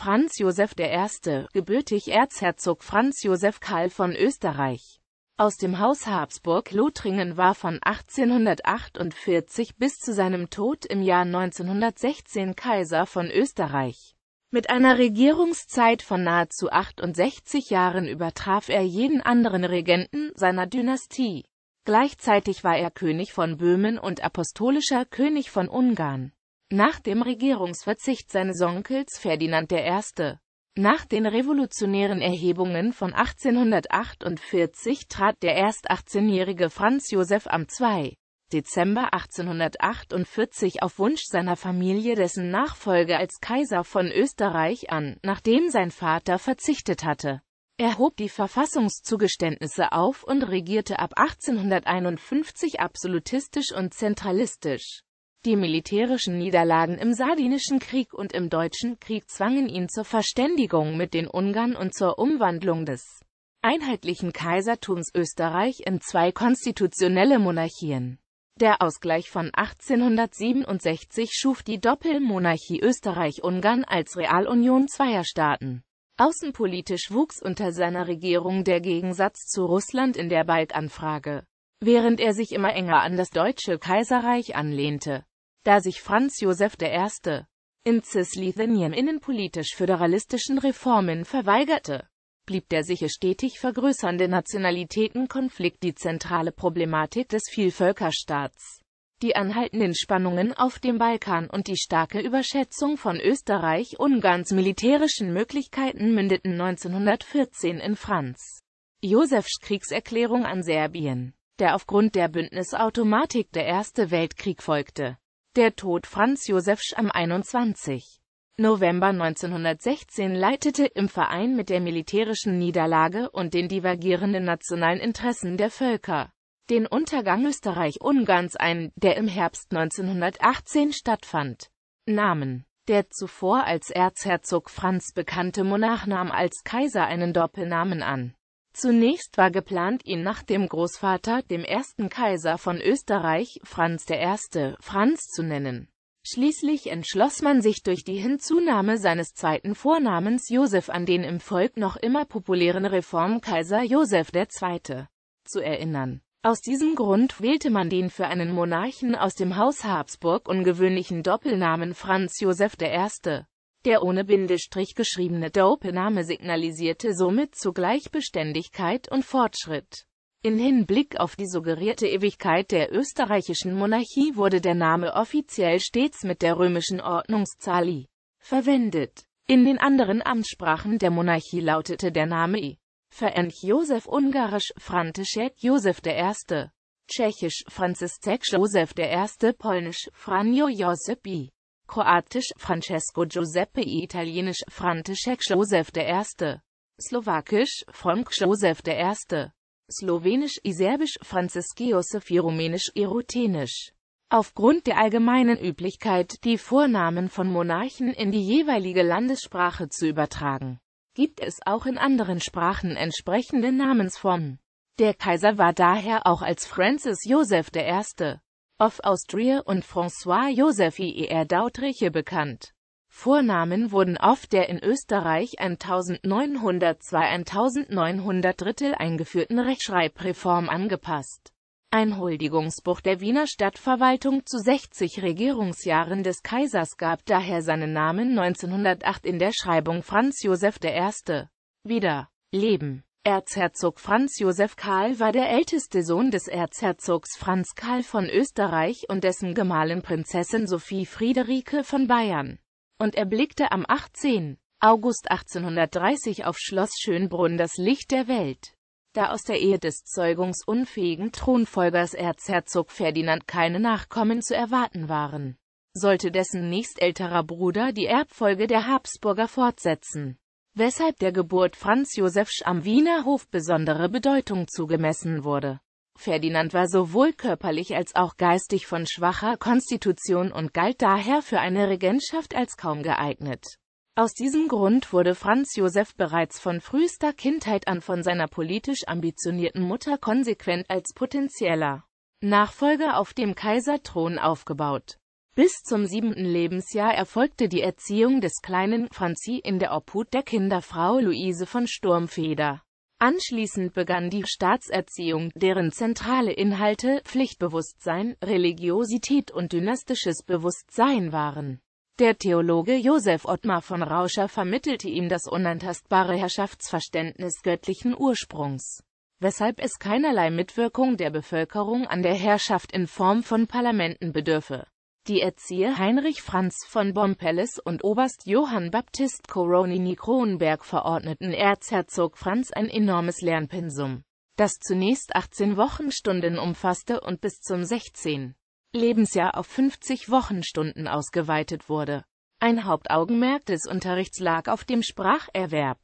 Franz Josef I., gebürtig Erzherzog Franz Josef Karl von Österreich. Aus dem Haus Habsburg-Lothringen war von 1848 bis zu seinem Tod im Jahr 1916 Kaiser von Österreich. Mit einer Regierungszeit von nahezu 68 Jahren übertraf er jeden anderen Regenten seiner Dynastie. Gleichzeitig war er König von Böhmen und apostolischer König von Ungarn. Nach dem Regierungsverzicht seines Onkels Ferdinand I. Nach den revolutionären Erhebungen von 1848 trat der erst 18-jährige Franz Josef am 2. Dezember 1848 auf Wunsch seiner Familie dessen Nachfolge als Kaiser von Österreich an, nachdem sein Vater verzichtet hatte. Er hob die Verfassungszugeständnisse auf und regierte ab 1851 absolutistisch und zentralistisch. Die militärischen Niederlagen im Sardinischen Krieg und im Deutschen Krieg zwangen ihn zur Verständigung mit den Ungarn und zur Umwandlung des einheitlichen Kaisertums Österreich in zwei konstitutionelle Monarchien. Der Ausgleich von 1867 schuf die Doppelmonarchie Österreich-Ungarn als Realunion zweier Staaten. Außenpolitisch wuchs unter seiner Regierung der Gegensatz zu Russland in der Balkanfrage, während er sich immer enger an das Deutsche Kaiserreich anlehnte da sich Franz Josef I. in Cisleithinien innenpolitisch föderalistischen Reformen verweigerte blieb der sich stetig vergrößernde Nationalitätenkonflikt die zentrale Problematik des Vielvölkerstaats. Die anhaltenden Spannungen auf dem Balkan und die starke Überschätzung von Österreich-Ungarns militärischen Möglichkeiten mündeten 1914 in Franz Josefs Kriegserklärung an Serbien, der aufgrund der Bündnisautomatik der Erste Weltkrieg folgte. Der Tod Franz Josefs am 21. November 1916 leitete im Verein mit der militärischen Niederlage und den divergierenden nationalen Interessen der Völker den Untergang Österreich-Ungarns ein, der im Herbst 1918 stattfand. Namen Der zuvor als Erzherzog Franz bekannte Monarch nahm als Kaiser einen Doppelnamen an Zunächst war geplant, ihn nach dem Großvater, dem ersten Kaiser von Österreich, Franz I., Franz zu nennen. Schließlich entschloss man sich durch die Hinzunahme seines zweiten Vornamens Josef an den im Volk noch immer populären Reformkaiser Josef II. zu erinnern. Aus diesem Grund wählte man den für einen Monarchen aus dem Haus Habsburg ungewöhnlichen Doppelnamen Franz Josef I. Der ohne Bindestrich geschriebene Dope-Name signalisierte somit zugleich Beständigkeit und Fortschritt. In Hinblick auf die suggerierte Ewigkeit der österreichischen Monarchie wurde der Name offiziell stets mit der römischen Ordnungszahl I verwendet. In den anderen Amtssprachen der Monarchie lautete der Name I. Ferenc Josef Ungarisch, František Josef I. Tschechisch, Franziszek Josef I. Polnisch, Franjo Josip I. Kroatisch Francesco Giuseppe Italienisch František Josef I. Slowakisch Frank Josef I. Slowenisch Iserbisch Franziski Josef Rumänisch Irutenisch Aufgrund der allgemeinen Üblichkeit, die Vornamen von Monarchen in die jeweilige Landessprache zu übertragen, gibt es auch in anderen Sprachen entsprechende Namensformen. Der Kaiser war daher auch als Francis Joseph I of Austria und françois joseph E.R. Dautriche bekannt. Vornamen wurden oft der in Österreich 1902 1900 Drittel eingeführten Rechtschreibreform angepasst. Ein Huldigungsbuch der Wiener Stadtverwaltung zu 60 Regierungsjahren des Kaisers gab daher seinen Namen 1908 in der Schreibung Franz Josef I. wieder Leben. Erzherzog Franz Josef Karl war der älteste Sohn des Erzherzogs Franz Karl von Österreich und dessen Gemahlin Prinzessin Sophie Friederike von Bayern. Und er blickte am 18. August 1830 auf Schloss Schönbrunn das Licht der Welt. Da aus der Ehe des zeugungsunfähigen Thronfolgers Erzherzog Ferdinand keine Nachkommen zu erwarten waren, sollte dessen nächstälterer Bruder die Erbfolge der Habsburger fortsetzen weshalb der Geburt Franz Josefs am Wiener Hof besondere Bedeutung zugemessen wurde. Ferdinand war sowohl körperlich als auch geistig von schwacher Konstitution und galt daher für eine Regentschaft als kaum geeignet. Aus diesem Grund wurde Franz Josef bereits von frühester Kindheit an von seiner politisch ambitionierten Mutter konsequent als potenzieller Nachfolger auf dem Kaiserthron aufgebaut. Bis zum siebenten Lebensjahr erfolgte die Erziehung des kleinen Franzi in der Obhut der Kinderfrau Luise von Sturmfeder. Anschließend begann die Staatserziehung, deren zentrale Inhalte Pflichtbewusstsein, Religiosität und dynastisches Bewusstsein waren. Der Theologe Josef Ottmar von Rauscher vermittelte ihm das unantastbare Herrschaftsverständnis göttlichen Ursprungs, weshalb es keinerlei Mitwirkung der Bevölkerung an der Herrschaft in Form von Parlamenten bedürfe die Erzieher Heinrich Franz von Bompelles und Oberst Johann Baptist Coronini Kronberg verordneten Erzherzog Franz ein enormes Lernpensum, das zunächst 18 Wochenstunden umfasste und bis zum 16. Lebensjahr auf 50 Wochenstunden ausgeweitet wurde. Ein Hauptaugenmerk des Unterrichts lag auf dem Spracherwerb.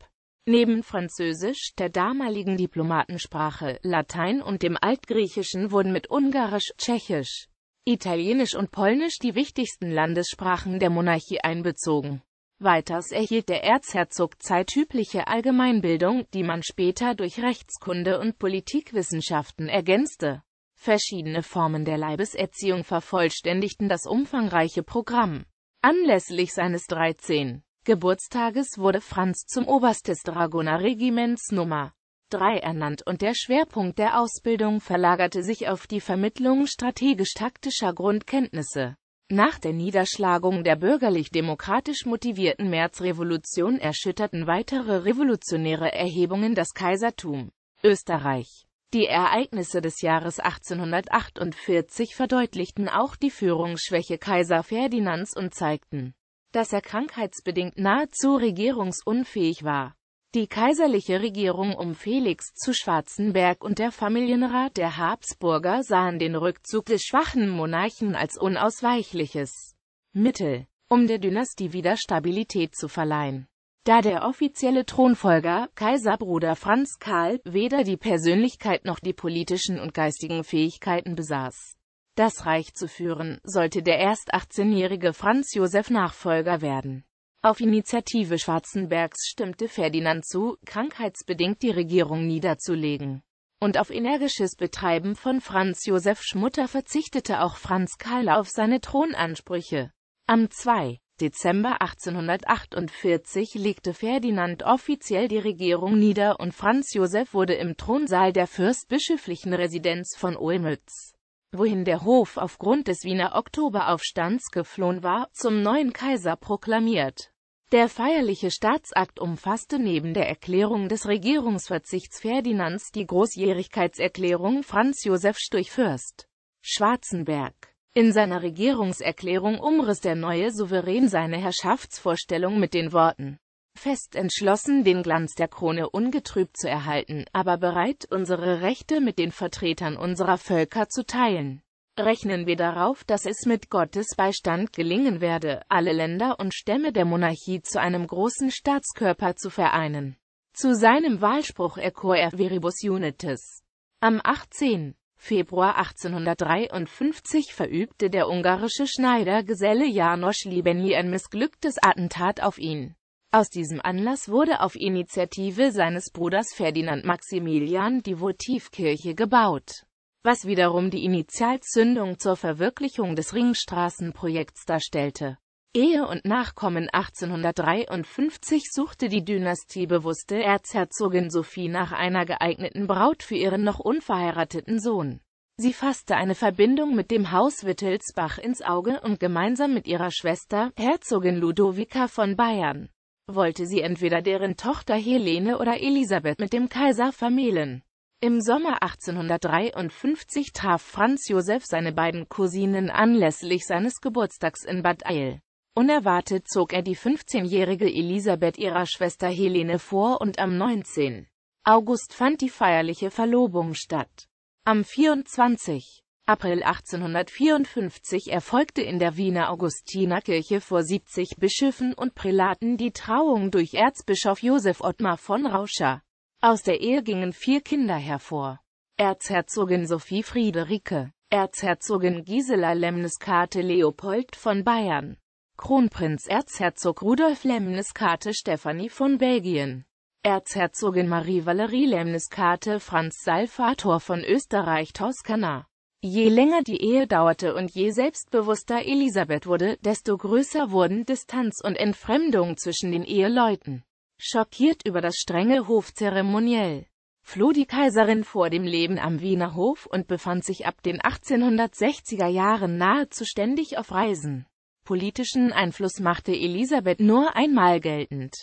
Neben Französisch, der damaligen Diplomatensprache, Latein und dem Altgriechischen wurden mit Ungarisch, Tschechisch, Italienisch und Polnisch die wichtigsten Landessprachen der Monarchie einbezogen. Weiters erhielt der Erzherzog zeitübliche Allgemeinbildung, die man später durch Rechtskunde und Politikwissenschaften ergänzte. Verschiedene Formen der Leibeserziehung vervollständigten das umfangreiche Programm. Anlässlich seines 13. Geburtstages wurde Franz zum Oberst des Dragonerregiments Nummer 3 ernannt und der Schwerpunkt der Ausbildung verlagerte sich auf die Vermittlung strategisch-taktischer Grundkenntnisse. Nach der Niederschlagung der bürgerlich-demokratisch motivierten Märzrevolution erschütterten weitere revolutionäre Erhebungen das Kaisertum Österreich. Die Ereignisse des Jahres 1848 verdeutlichten auch die Führungsschwäche Kaiser Ferdinands und zeigten, dass er krankheitsbedingt nahezu regierungsunfähig war. Die kaiserliche Regierung um Felix zu Schwarzenberg und der Familienrat der Habsburger sahen den Rückzug des schwachen Monarchen als unausweichliches Mittel, um der Dynastie wieder Stabilität zu verleihen. Da der offizielle Thronfolger, Kaiserbruder Franz Karl, weder die Persönlichkeit noch die politischen und geistigen Fähigkeiten besaß, das Reich zu führen, sollte der erst 18-jährige Franz Josef Nachfolger werden. Auf Initiative Schwarzenbergs stimmte Ferdinand zu, krankheitsbedingt die Regierung niederzulegen. Und auf energisches Betreiben von Franz Josef Schmutter verzichtete auch Franz Karl auf seine Thronansprüche. Am 2. Dezember 1848 legte Ferdinand offiziell die Regierung nieder und Franz Josef wurde im Thronsaal der fürstbischöflichen Residenz von Olmütz, wohin der Hof aufgrund des Wiener Oktoberaufstands geflohen war, zum neuen Kaiser proklamiert. Der feierliche Staatsakt umfasste neben der Erklärung des Regierungsverzichts Ferdinands die Großjährigkeitserklärung Franz Josef Sturch Fürst Schwarzenberg. In seiner Regierungserklärung umriss der neue Souverän seine Herrschaftsvorstellung mit den Worten Fest entschlossen, den Glanz der Krone ungetrübt zu erhalten, aber bereit, unsere Rechte mit den Vertretern unserer Völker zu teilen rechnen wir darauf, dass es mit Gottes Beistand gelingen werde, alle Länder und Stämme der Monarchie zu einem großen Staatskörper zu vereinen. Zu seinem Wahlspruch erkor er Viribus Unitas. Am 18. Februar 1853 verübte der ungarische Schneidergeselle Janosch Libenyi ein missglücktes Attentat auf ihn. Aus diesem Anlass wurde auf Initiative seines Bruders Ferdinand Maximilian die Votivkirche gebaut was wiederum die Initialzündung zur Verwirklichung des Ringstraßenprojekts darstellte. Ehe und Nachkommen 1853 suchte die dynastiebewusste Erzherzogin Sophie nach einer geeigneten Braut für ihren noch unverheirateten Sohn. Sie fasste eine Verbindung mit dem Haus Wittelsbach ins Auge und gemeinsam mit ihrer Schwester, Herzogin Ludovica von Bayern, wollte sie entweder deren Tochter Helene oder Elisabeth mit dem Kaiser vermählen. Im Sommer 1853 traf Franz Josef seine beiden Cousinen anlässlich seines Geburtstags in Bad Eil. Unerwartet zog er die 15-jährige Elisabeth ihrer Schwester Helene vor und am 19. August fand die feierliche Verlobung statt. Am 24. April 1854 erfolgte in der Wiener Augustinerkirche vor 70 Bischöfen und Prälaten die Trauung durch Erzbischof Josef Ottmar von Rauscher. Aus der Ehe gingen vier Kinder hervor. Erzherzogin Sophie Friederike, Erzherzogin Gisela Lemniskate Leopold von Bayern, Kronprinz Erzherzog Rudolf Lemniskate Stephanie von Belgien, Erzherzogin Marie-Valerie Lemniskate Franz Salvator von Österreich Toskana. Je länger die Ehe dauerte und je selbstbewusster Elisabeth wurde, desto größer wurden Distanz und Entfremdung zwischen den Eheleuten schockiert über das strenge Hofzeremoniell, floh die Kaiserin vor dem Leben am Wiener Hof und befand sich ab den 1860er Jahren nahezu ständig auf Reisen. Politischen Einfluss machte Elisabeth nur einmal geltend.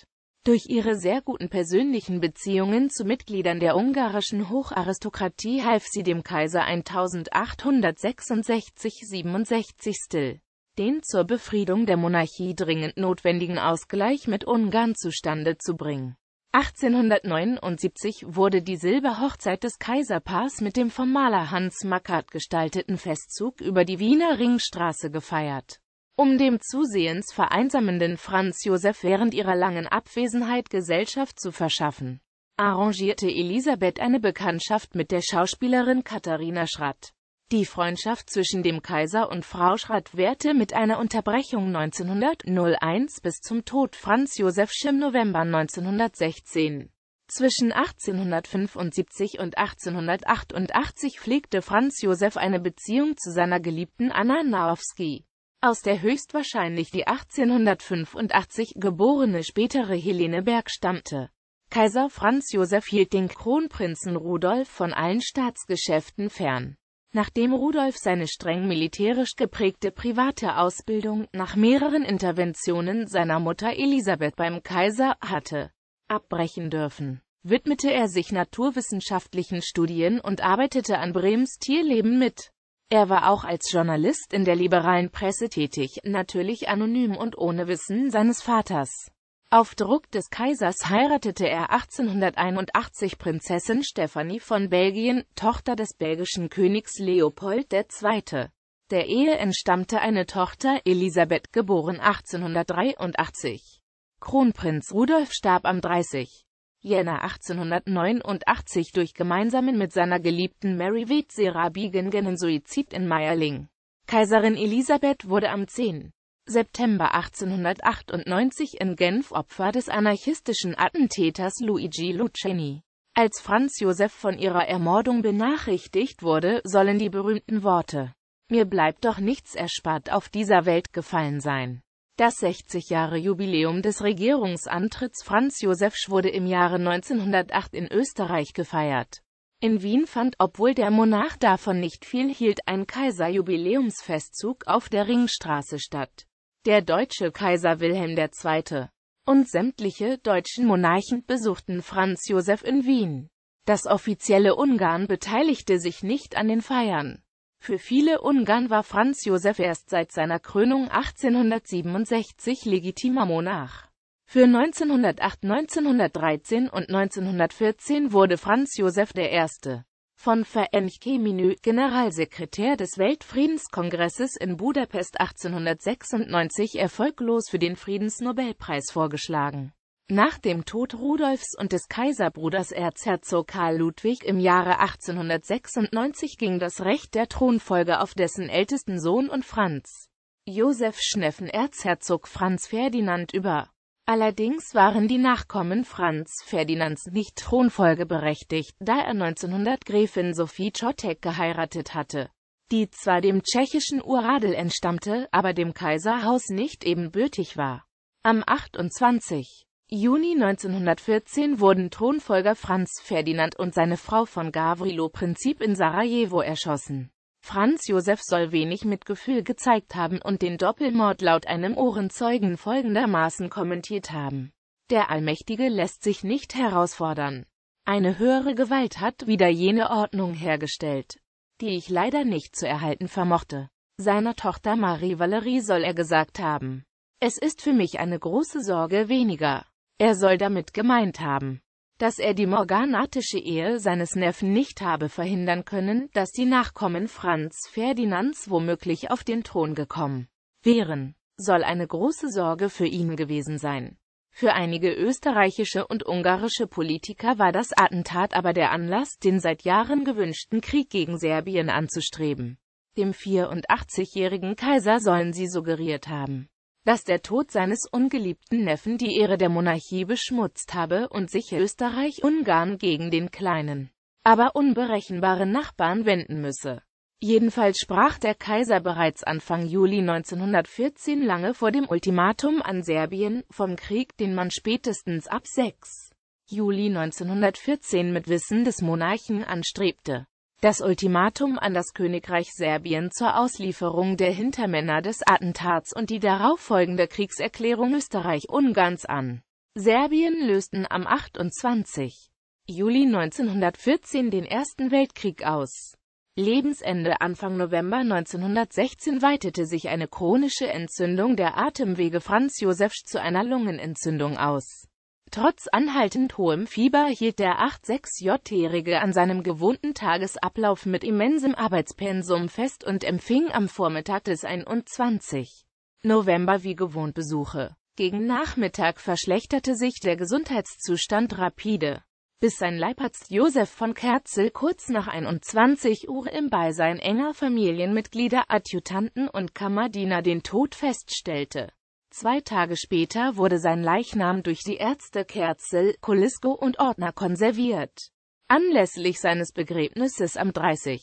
Durch ihre sehr guten persönlichen Beziehungen zu Mitgliedern der ungarischen Hocharistokratie half sie dem Kaiser 1866-67 den zur Befriedung der Monarchie dringend notwendigen Ausgleich mit Ungarn zustande zu bringen. 1879 wurde die Silberhochzeit des Kaiserpaars mit dem vom Maler Hans Mackert gestalteten Festzug über die Wiener Ringstraße gefeiert. Um dem zusehends vereinsamenden Franz Josef während ihrer langen Abwesenheit Gesellschaft zu verschaffen, arrangierte Elisabeth eine Bekanntschaft mit der Schauspielerin Katharina Schratt. Die Freundschaft zwischen dem Kaiser und Frau Schratt währte mit einer Unterbrechung 1901 bis zum Tod Franz Josef im November 1916. Zwischen 1875 und 1888 pflegte Franz Josef eine Beziehung zu seiner Geliebten Anna Narowski. Aus der höchstwahrscheinlich die 1885 geborene spätere Helene Berg stammte. Kaiser Franz Josef hielt den Kronprinzen Rudolf von allen Staatsgeschäften fern. Nachdem Rudolf seine streng militärisch geprägte private Ausbildung nach mehreren Interventionen seiner Mutter Elisabeth beim Kaiser hatte abbrechen dürfen, widmete er sich naturwissenschaftlichen Studien und arbeitete an Brems Tierleben mit. Er war auch als Journalist in der liberalen Presse tätig, natürlich anonym und ohne Wissen seines Vaters. Auf Druck des Kaisers heiratete er 1881 Prinzessin Stephanie von Belgien, Tochter des belgischen Königs Leopold II. Der Ehe entstammte eine Tochter, Elisabeth, geboren 1883. Kronprinz Rudolf starb am 30. Jänner 1889 durch gemeinsamen mit seiner geliebten Mary Wetserabigengenen Suizid in Meierling. Kaiserin Elisabeth wurde am 10. September 1898 in Genf Opfer des anarchistischen Attentäters Luigi Luceni. Als Franz Josef von ihrer Ermordung benachrichtigt wurde, sollen die berühmten Worte »Mir bleibt doch nichts erspart« auf dieser Welt gefallen sein. Das 60-Jahre-Jubiläum des Regierungsantritts Franz Josefs wurde im Jahre 1908 in Österreich gefeiert. In Wien fand, obwohl der Monarch davon nicht viel hielt, ein Kaiserjubiläumsfestzug auf der Ringstraße statt der deutsche Kaiser Wilhelm II. und sämtliche deutschen Monarchen besuchten Franz Josef in Wien. Das offizielle Ungarn beteiligte sich nicht an den Feiern. Für viele Ungarn war Franz Josef erst seit seiner Krönung 1867 legitimer Monarch. Für 1908, 1913 und 1914 wurde Franz Josef I von Ferenc Keminü, Generalsekretär des Weltfriedenskongresses in Budapest 1896 erfolglos für den Friedensnobelpreis vorgeschlagen. Nach dem Tod Rudolfs und des Kaiserbruders Erzherzog Karl Ludwig im Jahre 1896 ging das Recht der Thronfolge auf dessen ältesten Sohn und Franz Josef Schneffen Erzherzog Franz Ferdinand über Allerdings waren die Nachkommen Franz Ferdinands nicht thronfolgeberechtigt, da er 1900 Gräfin Sophie Czotek geheiratet hatte, die zwar dem tschechischen Uradel entstammte, aber dem Kaiserhaus nicht ebenbürtig war. Am 28. Juni 1914 wurden Thronfolger Franz Ferdinand und seine Frau von Gavrilo Prinzip in Sarajevo erschossen. Franz Josef soll wenig Mitgefühl gezeigt haben und den Doppelmord laut einem Ohrenzeugen folgendermaßen kommentiert haben. Der Allmächtige lässt sich nicht herausfordern. Eine höhere Gewalt hat wieder jene Ordnung hergestellt, die ich leider nicht zu erhalten vermochte. Seiner Tochter Marie-Valerie soll er gesagt haben. Es ist für mich eine große Sorge weniger. Er soll damit gemeint haben, dass er die morganatische Ehe seines Neffen nicht habe verhindern können, dass die Nachkommen Franz Ferdinands womöglich auf den Thron gekommen wären, soll eine große Sorge für ihn gewesen sein. Für einige österreichische und ungarische Politiker war das Attentat aber der Anlass, den seit Jahren gewünschten Krieg gegen Serbien anzustreben. Dem 84-jährigen Kaiser sollen sie suggeriert haben dass der Tod seines ungeliebten Neffen die Ehre der Monarchie beschmutzt habe und sich Österreich-Ungarn gegen den kleinen, aber unberechenbaren Nachbarn wenden müsse. Jedenfalls sprach der Kaiser bereits Anfang Juli 1914 lange vor dem Ultimatum an Serbien vom Krieg, den man spätestens ab 6. Juli 1914 mit Wissen des Monarchen anstrebte. Das Ultimatum an das Königreich Serbien zur Auslieferung der Hintermänner des Attentats und die darauffolgende Kriegserklärung Österreich-Ungarns an Serbien lösten am 28. Juli 1914 den Ersten Weltkrieg aus. Lebensende Anfang November 1916 weitete sich eine chronische Entzündung der Atemwege Franz Josefs zu einer Lungenentzündung aus Trotz anhaltend hohem Fieber hielt der 8-6-J-Jährige an seinem gewohnten Tagesablauf mit immensem Arbeitspensum fest und empfing am Vormittag des 21. November wie gewohnt Besuche. Gegen Nachmittag verschlechterte sich der Gesundheitszustand rapide, bis sein Leibarzt Josef von Kerzel kurz nach 21 Uhr im Beisein enger Familienmitglieder, Adjutanten und Kammerdiener den Tod feststellte. Zwei Tage später wurde sein Leichnam durch die Ärzte Kerzel, Kolisko und Ordner konserviert. Anlässlich seines Begräbnisses am 30.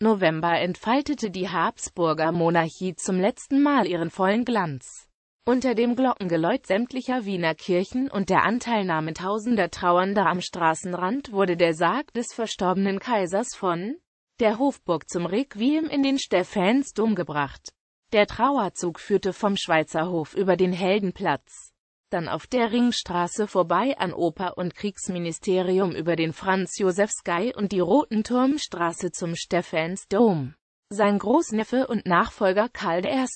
November entfaltete die Habsburger Monarchie zum letzten Mal ihren vollen Glanz. Unter dem Glockengeläut sämtlicher Wiener Kirchen und der Anteilnahme tausender Trauernder am Straßenrand wurde der Sarg des verstorbenen Kaisers von der Hofburg zum Requiem in den Stephansdom gebracht. Der Trauerzug führte vom Schweizer Hof über den Heldenplatz, dann auf der Ringstraße vorbei an Oper und Kriegsministerium über den Franz-Josef-Sky und die Rotenturmstraße zum Stephansdom. Sein Großneffe und Nachfolger Karl I.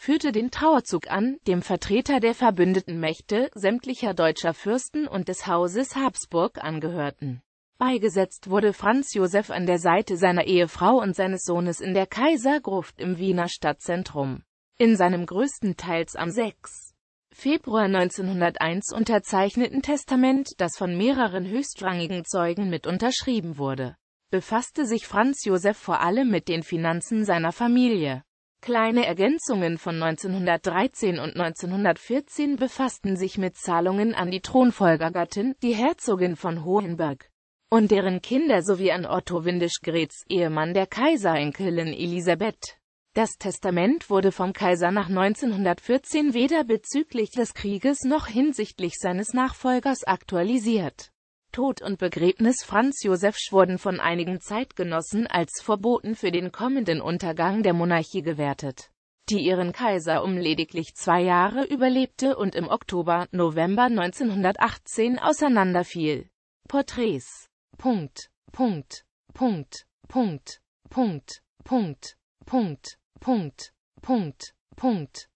führte den Trauerzug an, dem Vertreter der verbündeten Mächte, sämtlicher deutscher Fürsten und des Hauses Habsburg angehörten. Beigesetzt wurde Franz Josef an der Seite seiner Ehefrau und seines Sohnes in der Kaisergruft im Wiener Stadtzentrum. In seinem größtenteils am 6. Februar 1901 unterzeichneten Testament, das von mehreren höchstrangigen Zeugen mit unterschrieben wurde, befasste sich Franz Josef vor allem mit den Finanzen seiner Familie. Kleine Ergänzungen von 1913 und 1914 befassten sich mit Zahlungen an die Thronfolgergattin, die Herzogin von Hohenberg und deren Kinder sowie an Otto Windisch-Greets Ehemann der Kaiserinkelin Elisabeth. Das Testament wurde vom Kaiser nach 1914 weder bezüglich des Krieges noch hinsichtlich seines Nachfolgers aktualisiert. Tod und Begräbnis Franz Josefs wurden von einigen Zeitgenossen als verboten für den kommenden Untergang der Monarchie gewertet, die ihren Kaiser um lediglich zwei Jahre überlebte und im Oktober, November 1918 auseinanderfiel. Porträts Punkt, Punkt, Punkt, Punkt, Punkt, Punkt, Punkt, Punkt, Punkt, Punkt.